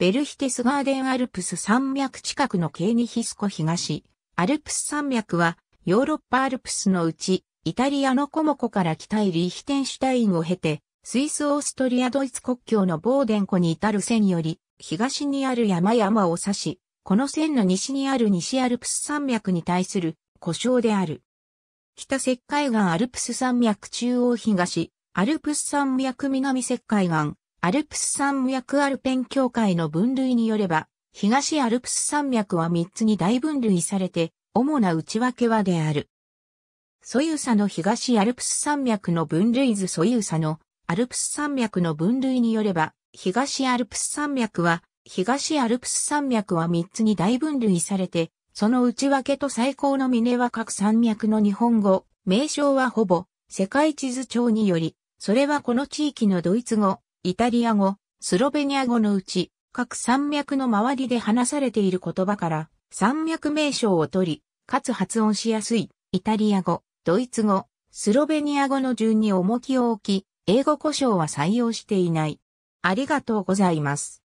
ベルヒテスガーデンアルプス山脈近くのケーニヒスコ東、アルプス山脈は、ヨーロッパアルプスのうち、イタリアのコモコから北へリヒテンシュタインを経て、スイス・オーストリア・ドイツ国境のボーデン湖に至る線より、東にある山々を指し、この線の西にある西アルプス山脈に対する故障である。北石灰岩アルプス山脈中央東、アルプス山脈南石灰岩、アルプス山脈アルペン協会の分類によれば、東アルプス山脈は3つに大分類されて、主な内訳はである。ソユーサの東アルプス山脈の分類図ソユーサのアルプス山脈の分類によれば、東アルプス山脈は、東アルプス山脈は3つに大分類されて、その内訳と最高の峰は各山脈の日本語、名称はほぼ、世界地図帳により、それはこの地域のドイツ語、イタリア語、スロベニア語のうち、各山脈の周りで話されている言葉から、山脈名称を取り、かつ発音しやすい、イタリア語、ドイツ語、スロベニア語の順に重きを置き、英語故障は採用していない。ありがとうございます。